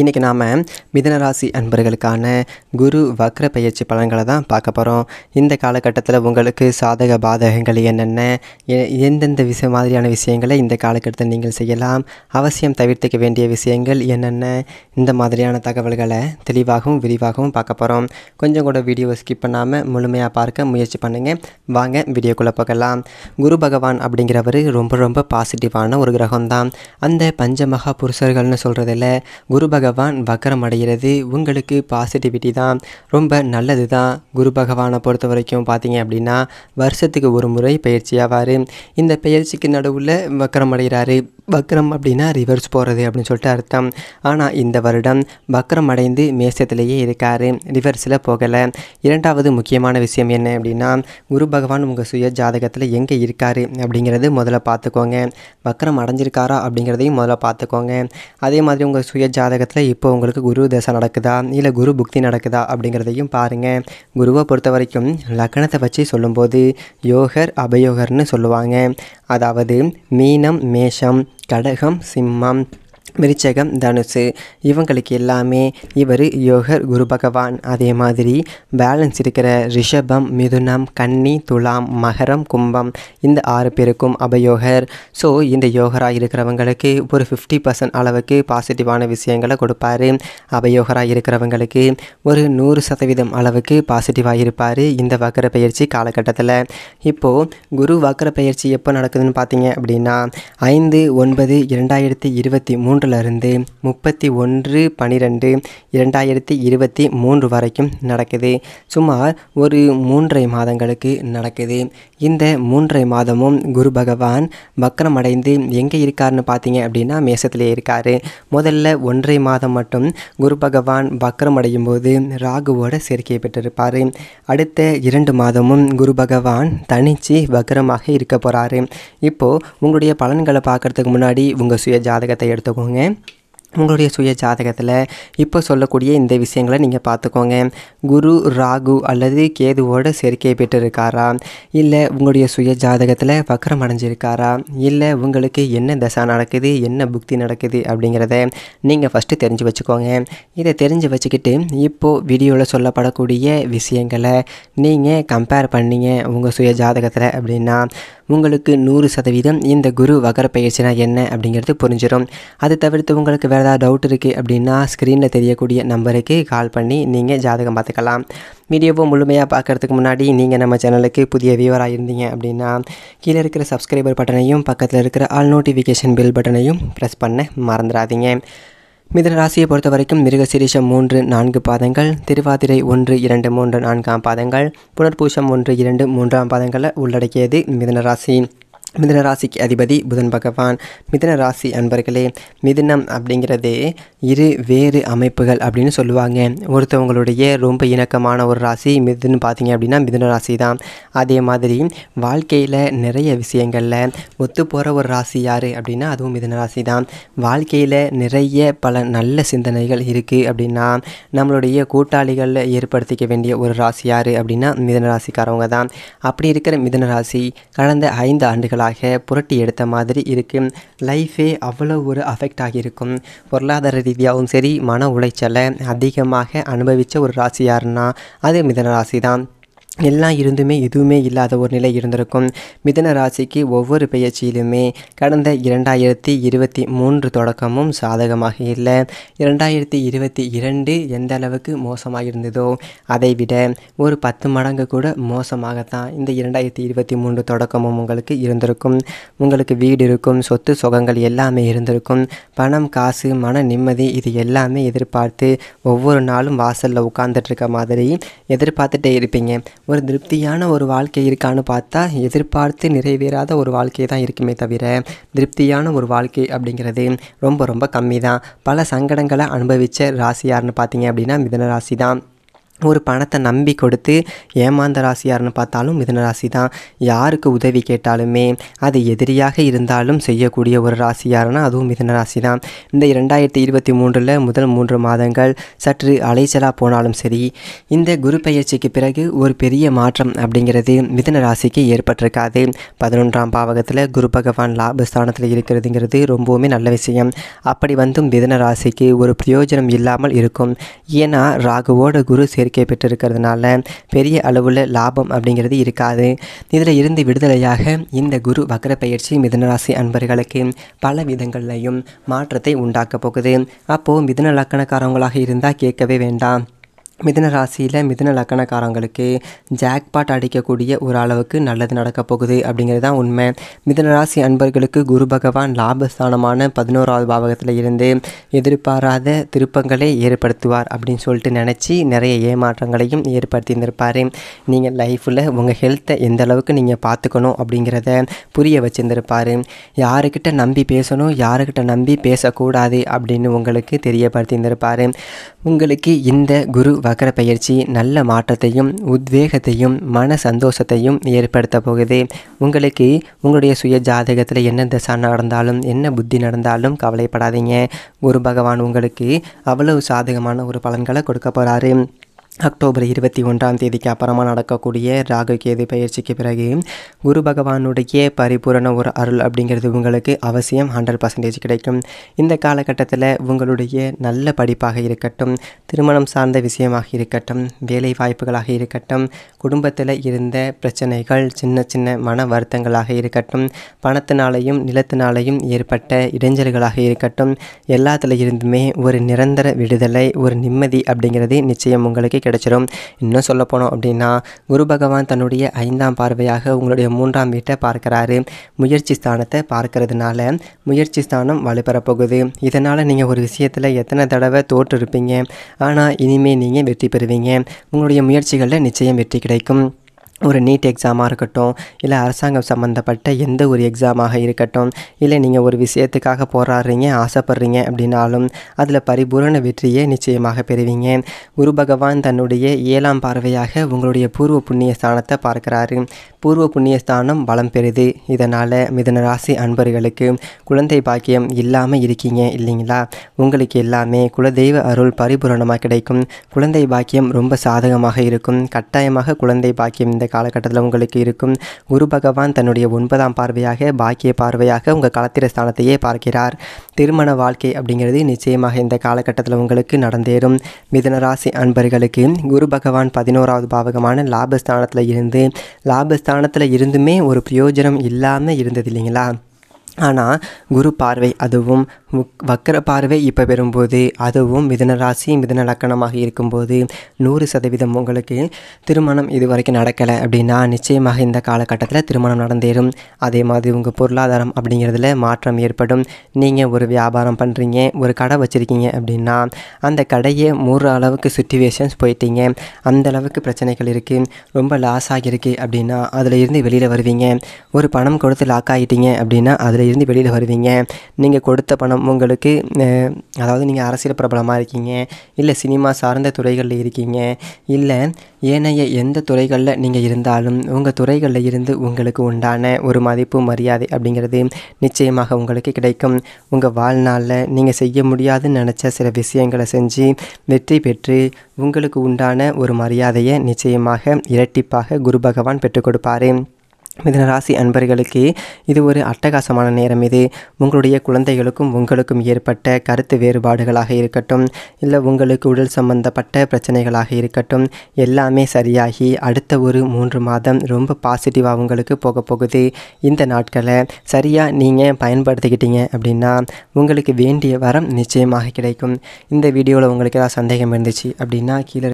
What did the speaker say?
இன்றைக்கி நாம் மிதனராசி அன்பர்களுக்கான குரு வக்ர பயிற்சி பலன்களை தான் பார்க்க போகிறோம் இந்த காலகட்டத்தில் உங்களுக்கு சாதக பாதகங்கள் என்னென்ன எந்தெந்த விஷய மாதிரியான விஷயங்களை இந்த காலகட்டத்தில் நீங்கள் செய்யலாம் அவசியம் தவிர்த்துக்க வேண்டிய விஷயங்கள் என்னென்ன இந்த மாதிரியான தகவல்களை தெளிவாகவும் விரிவாகவும் பார்க்க போகிறோம் கொஞ்சம் கூட வீடியோவை ஸ்கிப் பண்ணாமல் முழுமையாக பார்க்க முயற்சி பண்ணுங்கள் வாங்க வீடியோக்குள்ளே பார்க்கலாம் குரு பகவான் அப்படிங்கிறவர் ரொம்ப ரொம்ப பாசிட்டிவான ஒரு கிரகம் அந்த பஞ்சமகா புருஷர்கள்னு சொல்கிறதில் குரு பகவான் பகவான் வக்கரம் அடைகிறது உங்களுக்கு பாசிட்டிவிட்டி தான் ரொம்ப நல்லது தான் குரு பகவானை பொறுத்த வரைக்கும் பார்த்தீங்க அப்படின்னா வருஷத்துக்கு ஒரு முறை பயிற்சி ஆவார் இந்த பயிற்சிக்கு நடுவில் வக்கரம் அடைகிறாரு வக்கரம் அப்படின்னா ரிவர்ஸ் போகிறது அப்படின்னு சொல்லிட்டு அர்த்தம் ஆனால் இந்த வருடம் வக்கரம் அடைந்து மேசத்திலேயே இருக்கார் ரிவர்ஸில் போகலை இரண்டாவது முக்கியமான விஷயம் என்ன அப்படின்னா குரு பகவான் உங்கள் சுய ஜாதகத்தில் எங்கே இருக்கார் அப்படிங்கிறது முதல்ல பார்த்துக்கோங்க வக்கரம் அடைஞ்சிருக்காரா அப்படிங்கிறதையும் முதல்ல பார்த்துக்கோங்க அதே மாதிரி உங்கள் சுய ஜாதகத்தில் இடத்துல இப்போ உங்களுக்கு குரு தசை நடக்குதா இல்லை குரு புக்தி நடக்குதா அப்படிங்கிறதையும் பாருங்கள் குருவை பொறுத்த வரைக்கும் லக்கணத்தை வச்சு சொல்லும்போது யோகர் அபயோகர்னு சொல்லுவாங்க அதாவது மீனம் மேஷம் கடகம் சிம்மம் விருச்சகம் தனுசு இவங்களுக்கு எல்லாமே இவர் யோகர் குரு பகவான் அதே மாதிரி பேலன்ஸ் இருக்கிற ரிஷபம் மிதுனம் கன்னி துலாம் மகரம் கும்பம் இந்த ஆறு பேருக்கும் அபயோகர் ஸோ இந்த யோகராக இருக்கிறவங்களுக்கு ஒரு ஃபிஃப்டி பர்சன்ட் அளவுக்கு பாசிட்டிவான விஷயங்களை கொடுப்பார் அபயோகராக இருக்கிறவங்களுக்கு ஒரு நூறு சதவீதம் அளவுக்கு பாசிட்டிவாக இருப்பார் இந்த வக்கர பயிற்சி காலகட்டத்தில் இப்போது குரு வக்கர பயிற்சி எப்போ நடக்குதுன்னு பார்த்தீங்க அப்படின்னா ஐந்து ஒன்பது இரண்டாயிரத்தி இருபத்தி மூன்று மூன்றுலேருந்து முப்பத்தி ஒன்று பனிரெண்டு இரண்டாயிரத்தி இருபத்தி மூன்று வரைக்கும் நடக்குது சுமார் ஒரு மூன்றரை மாதங்களுக்கு நடக்குது இந்த மூன்றரை மாதமும் குரு பகவான் வக்கரம் அடைந்து எங்கே இருக்காருன்னு பார்த்தீங்க அப்படின்னா மேசத்திலே இருக்கார் முதல்ல ஒன்றரை மாதம் மட்டும் குரு பகவான் வக்கரம் அடையும் போது ராகுவோட சேர்க்கை பெற்றிருப்பார் அடுத்த இரண்டு மாதமும் குரு பகவான் தனிச்சு வக்கரமாக இருக்க போகிறாரு இப்போது உங்களுடைய பலன்களை பார்க்குறதுக்கு முன்னாடி உங்கள் சுய ஜாதகத்தை எடுத்துக்கோங்க 방에 உங்களுடைய சுய ஜாதகத்தில் இப்போ சொல்லக்கூடிய இந்த விஷயங்களை நீங்கள் பார்த்துக்கோங்க குரு ராகு அல்லது கேதுவோட சேர்க்கை பெற்றிருக்காரா இல்லை உங்களுடைய சுய ஜாதகத்தில் வக்கரம் அடைஞ்சிருக்காரா இல்லை உங்களுக்கு என்ன தசா நடக்குது என்ன புக்தி நடக்குது அப்படிங்கிறத நீங்கள் ஃபஸ்ட்டு தெரிஞ்சு வச்சுக்கோங்க இதை தெரிஞ்சு வச்சுக்கிட்டு இப்போது வீடியோவில் சொல்லப்படக்கூடிய விஷயங்களை நீங்கள் கம்பேர் பண்ணிங்க உங்கள் சுய ஜாதகத்தில் அப்படின்னா உங்களுக்கு நூறு சதவீதம் இந்த குரு வகர பயிற்சினா என்ன அப்படிங்கிறது புரிஞ்சிடும் அது தவிர்த்து உங்களுக்கு வேறு ஏதாவது டவுட் இருக்குது அப்படின்னா ஸ்க்ரீனில் தெரியக்கூடிய நம்பருக்கு கால் பண்ணி நீங்கள் ஜாதகம் பார்த்துக்கலாம் வீடியோவை முழுமையாக பார்க்குறதுக்கு முன்னாடி நீங்கள் நம்ம சேனலுக்கு புதிய வியூவராக இருந்தீங்க அப்படின்னா கீழே இருக்கிற சப்ஸ்கிரைபர் பட்டனையும் பக்கத்தில் இருக்கிற ஆல் நோட்டிஃபிகேஷன் பில் பட்டனையும் ப்ரெஸ் பண்ண மறந்துடாதீங்க மிதன ராசியை பொறுத்த வரைக்கும் மிருகசிரிஷம் மூன்று நான்கு பாதங்கள் திருவாதிரை ஒன்று இரண்டு மூன்று நான்காம் பாதங்கள் புனர்பூஷம் ஒன்று இரண்டு மூன்றாம் பாதங்களை உள்ளடக்கியது மிதன ராசி மிதன ராசிக்கு அதிபதி புதன் பகவான் மிதன ராசி அன்பர்களே மிதனம் அப்படிங்கிறது இரு வேறு அமைப்புகள் அப்படின்னு சொல்லுவாங்க ஒருத்தவங்களுடைய ரொம்ப இணக்கமான ஒரு ராசி மிதுன்னு பார்த்தீங்க அப்படின்னா மிதுன ராசி தான் அதே மாதிரி வாழ்க்கையில் நிறைய விஷயங்களில் ஒத்து போகிற ஒரு ராசி யார் அப்படின்னா அதுவும் மிதன ராசி தான் வாழ்க்கையில் நிறைய பல நல்ல சிந்தனைகள் இருக்குது அப்படின்னா நம்மளுடைய கூட்டாளிகளில் ஏற்படுத்திக்க வேண்டிய ஒரு ராசி யார் அப்படின்னா மிதன ராசிக்காரவங்க தான் அப்படி இருக்கிற மிதன ராசி கடந்த ஐந்து ஆண்டுகளாக நாட்களாக புரட்டி எடுத்த மாதிரி இருக்குது லைஃபே அவ்வளோ ஒரு அஃபெக்ட் ஆகியிருக்கும் பொருளாதார ரீதியாகவும் சரி மன உளைச்சலை அதிகமாக அனுபவித்த ஒரு ராசி யாருன்னா அது மிதன ராசி தான் எல்லாம் இருந்துமே எதுவுமே இல்லாத ஒரு நிலை இருந்திருக்கும் மிதன ராசிக்கு ஒவ்வொரு பயிற்சியிலுமே கடந்த இரண்டாயிரத்தி இருபத்தி மூன்று தொடக்கமும் சாதகமாக இல்லை இரண்டாயிரத்தி இருபத்தி இரண்டு எந்த அளவுக்கு மோசமாக இருந்ததோ அதைவிட ஒரு பத்து மடங்கு கூட மோசமாகத்தான் இந்த இரண்டாயிரத்தி இருபத்தி மூன்று தொடக்கமும் உங்களுக்கு இருந்திருக்கும் உங்களுக்கு வீடு இருக்கும் சொத்து சுகங்கள் எல்லாமே இருந்திருக்கும் பணம் காசு மன நிம்மதி இது எல்லாமே எதிர்பார்த்து ஒவ்வொரு நாளும் வாசலில் உட்காந்துட்ருக்க மாதிரி எதிர்பார்த்துட்டே இருப்பீங்க ஒரு திருப்தியான ஒரு வாழ்க்கை இருக்கான்னு பார்த்தா எதிர்பார்த்து நிறைவேறாத ஒரு வாழ்க்கை தான் இருக்குமே தவிர திருப்தியான ஒரு வாழ்க்கை அப்படிங்கிறது ரொம்ப ரொம்ப கம்மி தான் பல சங்கடங்களை அனுபவித்த ராசி யாருன்னு பார்த்தீங்க அப்படின்னா மிதன ராசி தான் ஒரு பணத்தை நம்பி கொடுத்து ஏமாந்த ராசியார்னு பார்த்தாலும் மிதன ராசி தான் யாருக்கு உதவி கேட்டாலுமே அது எதிரியாக இருந்தாலும் செய்யக்கூடிய ஒரு ராசி அதுவும் மிதன ராசி தான் இந்த இரண்டாயிரத்தி இருபத்தி மூன்றில் முதல் மூன்று மாதங்கள் சற்று அலைச்சலாக போனாலும் சரி இந்த குரு பயிற்சிக்கு பிறகு ஒரு பெரிய மாற்றம் அப்படிங்கிறது மிதன ராசிக்கு ஏற்பட்டிருக்காது பதினொன்றாம் பாவகத்தில் குரு பகவான் லாபஸ்தானத்தில் இருக்கிறதுங்கிறது ரொம்பவுமே நல்ல விஷயம் அப்படி வந்தும் மிதன ராசிக்கு ஒரு பிரயோஜனம் இல்லாமல் இருக்கும் ஏன்னா ராகுவோட குரு சே சேர்க்கை பெற்றிருக்கிறதுனால பெரிய அளவில் லாபம் அப்படிங்கிறது இருக்காது இதில் இருந்து விடுதலையாக இந்த குரு வக்கர பயிற்சி மிதனராசி அன்பர்களுக்கு பல விதங்கள்லையும் மாற்றத்தை உண்டாக்கப் போகுது அப்போது மிதன லக்கணக்காரவங்களாக இருந்தால் கேட்கவே வேண்டாம் மிதன ராசியில் மிதன லக்கணக்காரங்களுக்கு ஜாக்பாட் அடிக்கக்கூடிய ஒரு அளவுக்கு நல்லது நடக்கப் போகுது அப்படிங்கிறது தான் உண்மை மிதன ராசி அன்பர்களுக்கு குரு பகவான் லாபஸ்தானமான பதினோராவது பாவகத்தில் இருந்து எதிர்பாராத திருப்பங்களை ஏற்படுத்துவார் அப்படின்னு சொல்லிட்டு நினச்சி நிறைய ஏமாற்றங்களையும் ஏற்படுத்தி இருந்திருப்பார் நீங்கள் லைஃப்பில் உங்கள் ஹெல்த்தை எந்த அளவுக்கு நீங்கள் பார்த்துக்கணும் அப்படிங்கிறத புரிய வச்சுருந்துருப்பார் யாருக்கிட்ட நம்பி பேசணும் யாருக்கிட்ட நம்பி பேசக்கூடாது அப்படின்னு உங்களுக்கு தெரியப்படுத்தி இருந்திருப்பார் உங்களுக்கு இந்த குரு வ சக்கர பயிற்சி நல்ல மாற்றத்தையும் உத்வேகத்தையும் மன சந்தோஷத்தையும் ஏற்படுத்த போகுது உங்களுக்கு உங்களுடைய சுய ஜாதகத்தில் என்ன திசை நடந்தாலும் என்ன புத்தி நடந்தாலும் கவலைப்படாதீங்க குரு பகவான் உங்களுக்கு அவ்வளவு சாதகமான ஒரு பலன்களை கொடுக்க போகிறாரு அக்டோபர் இருபத்தி ஒன்றாம் தேதிக்கு அப்புறமா நடக்கக்கூடிய ராகு கேது பயிற்சிக்கு பிறகு குரு பகவானுடைய பரிபூரண ஒரு அருள் அப்படிங்கிறது உங்களுக்கு அவசியம் ஹண்ட்ரட் பர்சன்டேஜ் கிடைக்கும் இந்த காலகட்டத்தில் உங்களுடைய நல்ல படிப்பாக இருக்கட்டும் திருமணம் சார்ந்த விஷயமாக இருக்கட்டும் வேலை வாய்ப்புகளாக இருக்கட்டும் குடும்பத்தில் இருந்த பிரச்சனைகள் சின்ன சின்ன மன வருத்தங்களாக இருக்கட்டும் பணத்தினாலையும் நிலத்தினாலையும் ஏற்பட்ட இடைஞ்சல்களாக இருக்கட்டும் எல்லாத்துல இருந்துமே ஒரு நிரந்தர விடுதலை ஒரு நிம்மதி அப்படிங்கிறது நிச்சயம் உங்களுக்கு கிடைச்சிடும் இன்னும் சொல்ல போனோம் அப்படின்னா குரு பகவான் தன்னுடைய ஐந்தாம் பார்வையாக உங்களுடைய மூன்றாம் வீட்டை பார்க்குறாரு முயற்சி ஸ்தானத்தை பார்க்கறதுனால முயற்சி ஸ்தானம் வலுப்பெறப்போகுது இதனால் நீங்கள் ஒரு விஷயத்தில் எத்தனை தடவை தோற்று இருப்பீங்க ஆனால் இனிமேல் நீங்கள் வெற்றி பெறுவீங்க உங்களுடைய முயற்சிகளில் நிச்சயம் வெற்றி கிடைக்கும் ஒரு நீட் எக்ஸாமாக இருக்கட்டும் இல்லை அரசாங்கம் சம்மந்தப்பட்ட எந்த ஒரு எக்ஸாமாக இருக்கட்டும் இல்லை நீங்கள் ஒரு விஷயத்துக்காக போராடுறீங்க ஆசைப்படுறீங்க அப்படின்னாலும் அதில் பரிபூரண வெற்றியை நிச்சயமாக பெறுவீங்க குரு பகவான் தன்னுடைய ஏழாம் பார்வையாக உங்களுடைய பூர்வ புண்ணிய ஸ்தானத்தை பார்க்குறாரு பூர்வ புண்ணிய ஸ்தானம் பலம் பெறுது இதனால் மிதனராசி அன்பர்களுக்கு குழந்தை பாக்கியம் இல்லாமல் இருக்கீங்க இல்லைங்களா உங்களுக்கு எல்லாமே குலதெய்வ அருள் பரிபூரணமாக கிடைக்கும் குழந்தை பாக்கியம் ரொம்ப சாதகமாக இருக்கும் கட்டாயமாக குழந்தை பாக்கியம் இந்த காலகட்டத்தில் உங்களுக்கு இருக்கும் குரு பகவான் தன்னுடைய ஒன்பதாம் பார்வையாக பாக்கிய பார்வையாக உங்கள் களத்திர ஸ்தானத்தையே பார்க்கிறார் திருமண வாழ்க்கை அப்படிங்கிறது நிச்சயமாக இந்த காலகட்டத்தில் உங்களுக்கு நடந்தேறும் மிதனராசி அன்பர்களுக்கு குரு பகவான் பதினோராவது பாவகமான லாபஸ்தானத்தில் இருந்து லாபஸ்தானத்தில் இருந்துமே ஒரு பிரயோஜனம் இல்லாமல் இருந்தது இல்லைங்களா ஆனால் குரு பார்வை அதுவும் வக்கர பார்வை இப்போ பெறும்போது அதுவும் மிதன ராசி மிதன லக்கணமாக இருக்கும்போது நூறு சதவீதம் உங்களுக்கு திருமணம் இது வரைக்கும் நடக்கலை அப்படின்னா நிச்சயமாக இந்த காலகட்டத்தில் திருமணம் நடந்தேறும் அதே மாதிரி உங்கள் பொருளாதாரம் அப்படிங்கிறதுல மாற்றம் ஏற்படும் நீங்கள் ஒரு வியாபாரம் பண்ணுறீங்க ஒரு கடை வச்சுருக்கீங்க அப்படின்னா அந்த கடையை மூறு அளவுக்கு சுச்சுவேஷன்ஸ் போயிட்டீங்க அந்த அளவுக்கு பிரச்சனைகள் இருக்குது ரொம்ப லாஸ் ஆகியிருக்கு அப்படின்னா அதில் இருந்து வெளியில் வருவீங்க ஒரு பணம் கொடுத்து லாக் ஆகிட்டீங்க அப்படின்னா அதில் இருந்து வெளியில் வருவீங்க நீங்கள் கொடுத்த பணம் உங்களுக்கு அதாவது நீங்கள் அரசியல் பிரபலமாக இருக்கீங்க இல்லை சினிமா சார்ந்த துறைகளில் இருக்கீங்க இல்லை ஏனைய எந்த துறைகளில் நீங்கள் இருந்தாலும் உங்கள் துறைகளில் இருந்து உங்களுக்கு உண்டான ஒரு மதிப்பு மரியாதை அப்படிங்கிறது நிச்சயமாக உங்களுக்கு கிடைக்கும் உங்கள் வாழ்நாளில் நீங்கள் செய்ய முடியாதுன்னு நினச்ச சில விஷயங்களை செஞ்சு வெற்றி பெற்று உங்களுக்கு உண்டான ஒரு மரியாதையை நிச்சயமாக இரட்டிப்பாக குரு பகவான் பெற்றுக் கொடுப்பார் மிதனராசி அன்பர்களுக்கு இது ஒரு அட்டகாசமான நேரம் இது உங்களுடைய குழந்தைகளுக்கும் உங்களுக்கும் ஏற்பட்ட கருத்து வேறுபாடுகளாக இருக்கட்டும் இல்லை உங்களுக்கு உடல் சம்பந்தப்பட்ட பிரச்சனைகளாக இருக்கட்டும் எல்லாமே சரியாகி அடுத்த ஒரு மூன்று மாதம் ரொம்ப பாசிட்டிவாக உங்களுக்கு போக போகுது இந்த நாட்களை சரியாக நீங்கள் பயன்படுத்திக்கிட்டீங்க அப்படின்னா உங்களுக்கு வேண்டிய வரம் நிச்சயமாக கிடைக்கும் இந்த வீடியோவில் உங்களுக்கு ஏதாவது சந்தேகம் இருந்துச்சு அப்படின்னா கீழே